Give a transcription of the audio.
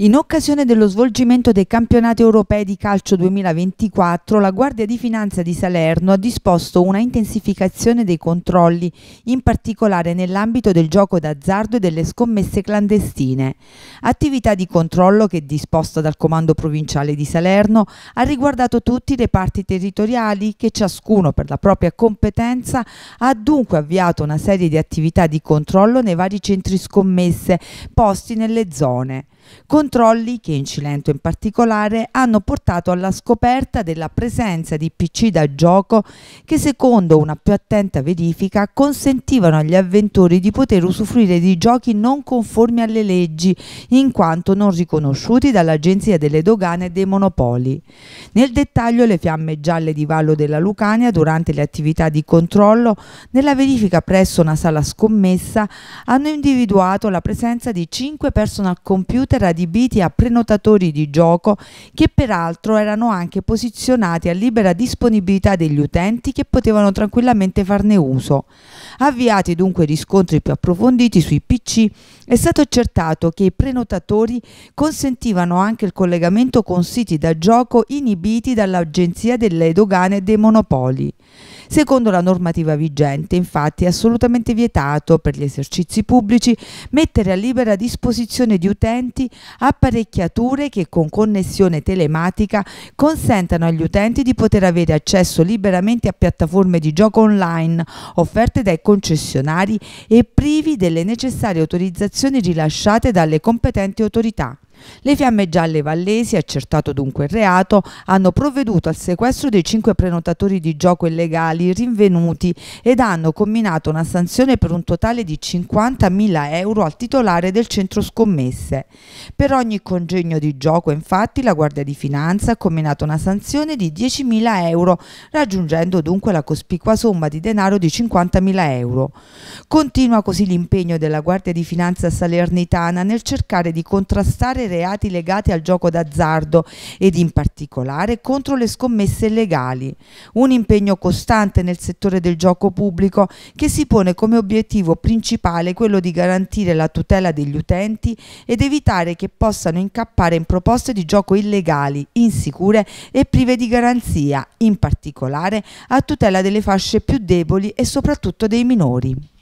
In occasione dello svolgimento dei campionati europei di calcio 2024, la Guardia di Finanza di Salerno ha disposto una intensificazione dei controlli, in particolare nell'ambito del gioco d'azzardo e delle scommesse clandestine. Attività di controllo che, disposta dal Comando Provinciale di Salerno, ha riguardato tutti i reparti territoriali che ciascuno per la propria competenza ha dunque avviato una serie di attività di controllo nei vari centri scommesse posti nelle zone. Con controlli che in Cilento in particolare hanno portato alla scoperta della presenza di PC da gioco che secondo una più attenta verifica consentivano agli avventori di poter usufruire di giochi non conformi alle leggi in quanto non riconosciuti dall'Agenzia delle Dogane e dei Monopoli. Nel dettaglio le fiamme gialle di Vallo della Lucania durante le attività di controllo nella verifica presso una sala scommessa hanno individuato la presenza di 5 personal computer adibiti adibiti a prenotatori di gioco che peraltro erano anche posizionati a libera disponibilità degli utenti che potevano tranquillamente farne uso. Avviati dunque riscontri più approfonditi sui PC, è stato accertato che i prenotatori consentivano anche il collegamento con siti da gioco inibiti dall'Agenzia delle Dogane e dei Monopoli. Secondo la normativa vigente, infatti, è assolutamente vietato per gli esercizi pubblici mettere a libera disposizione di utenti apparecchiature che con connessione telematica consentano agli utenti di poter avere accesso liberamente a piattaforme di gioco online offerte dai concessionari e privi delle necessarie autorizzazioni rilasciate dalle competenti autorità. Le fiamme gialle vallesi, accertato dunque il reato, hanno provveduto al sequestro dei cinque prenotatori di gioco illegali rinvenuti ed hanno comminato una sanzione per un totale di 50.000 euro al titolare del centro scommesse. Per ogni congegno di gioco, infatti, la Guardia di Finanza ha comminato una sanzione di 10.000 euro, raggiungendo dunque la cospicua somma di denaro di 50.000 euro. Continua così l'impegno della Guardia di Finanza salernitana nel cercare di contrastare reati legati al gioco d'azzardo ed in particolare contro le scommesse illegali, un impegno costante nel settore del gioco pubblico che si pone come obiettivo principale quello di garantire la tutela degli utenti ed evitare che possano incappare in proposte di gioco illegali, insicure e prive di garanzia, in particolare a tutela delle fasce più deboli e soprattutto dei minori.